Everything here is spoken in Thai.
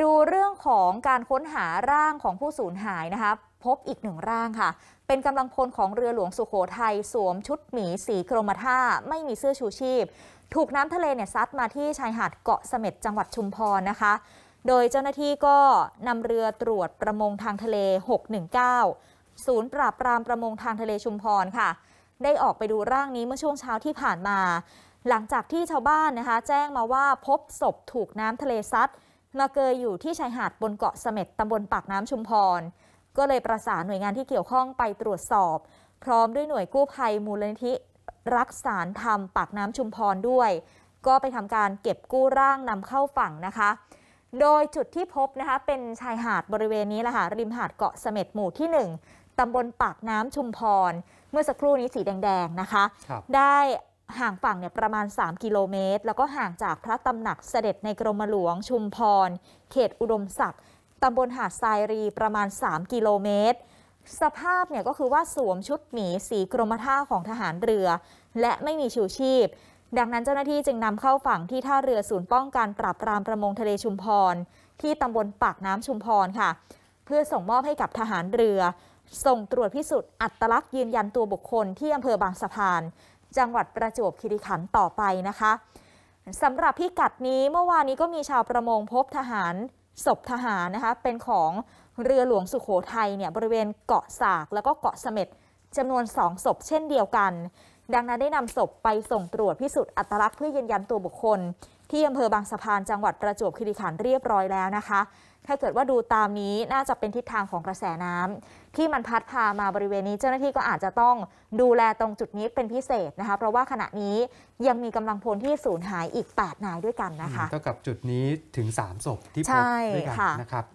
ดูเรื่องของการค้นหาร่างของผู้สูญหายนะคะพบอีกหนึ่งร่างค่ะ เป็นกำลังพลของเรือหลวงสุโขทัยสวมชุดหมีสีกรมท่าไม่มีเสื้อชูชีพ ถูกน้ำทะเลเนี่ยซัดมาที่ชายหาดเกาะเสม็ดจังหวัดชุมพรนะคะ โดยเจ้าหน้าที่ก็นำเรือตรวจประมงทางทะเล 619 ศูนย์ปราบปรามประมงทางทะเลชุมพรค่ะ ได้ออกไปดูร่างนี้เมื่อช่วงเช้าที่ผ่านมา หลังจากที่ชาวบ้านนะคะ แจ้งมาว่าพบศพถูกน้ำทะเลซัดมาเกยอยู่ที่ชายหาดบนเกาะเสม็ดตำบลปากน้ำชุมพร ก็เลยประสานหน่วยงานที่เกี่ยวข้องไปตรวจสอบ พร้อมด้วยหน่วยกู้ภัยมูลนิธิรักษาธรรมปากน้ำชุมพรด้วย ก็ไปทำการเก็บกู้ร่างนำเข้าฝั่งนะคะ โดยจุดที่พบนะคะเป็นชายหาดบริเวณนี้แหละค่ะริมหาดเกาะเสม็ดหมู่ที่ 1ตำบลปากน้ำชุมพร เมื่อสักครู่นี้สีแดง ๆนะคะคได้ห่างฝั่งเนี่ยประมาณ 3กิโลเมตร แล้วก็ห่างจากพระตำหนักเสด็จในกรมหลวงชุมพร เขตอุดมศักดิ์ ตำบลหาดทรายรีประมาณ 3 กิโลเมตร สภาพเนี่ยก็คือว่าสวมชุดหมีสีกรมท่าของทหารเรือ และไม่มีชูชีพ ดังนั้นเจ้าหน้าที่จึงนำเข้าฝั่งที่ท่าเรือศูนย์ป้องกันปราบปรามประมงทะเลชุมพรที่ตำบลปากน้ำชุมพรค่ะ เพื่อส่งมอบให้กับทหารเรือ ส่งตรวจพิสูจน์อัตลักษณ์ยืนยันตัวบุคคลที่อำเภอบางสะพานจังหวัดประจวบคีรีขันต์ต่อไปนะคะสำหรับพิกัดนี้เมื่อวานนี้ก็มีชาวประมงพบทหารศพทหารนะคะเป็นของเรือหลวงสุขโขทัยเนี่ยบริเวณเกาะสากแล้วก็เกาะเสม็ดจำนวนสองศพเช่นเดียวกัน ดังนั้นได้นำศพไปส่งตรวจพิสูจน์อัตลักษณ์เพื่อยืนยันตัวบุคคลที่อำเภอบางสะพานจังหวัดประจวบคีรีขันธ์เรียบร้อยแล้วนะคะ ถ้าเกิดว่าดูตามนี้น่าจะเป็นทิศทางของกระแสน้ำ ที่มันพัดพามาบริเวณนี้ เจ้าหน้าที่ก็อาจจะต้องดูแลตรงจุดนี้เป็นพิเศษนะคะ เพราะว่าขณะนี้ยังมีกำลังพลที่สูญหายอีก 8 นายด้วยกันนะคะ เท่ากับจุดนี้ถึง3ศพที่พบด้วยกันนะครับ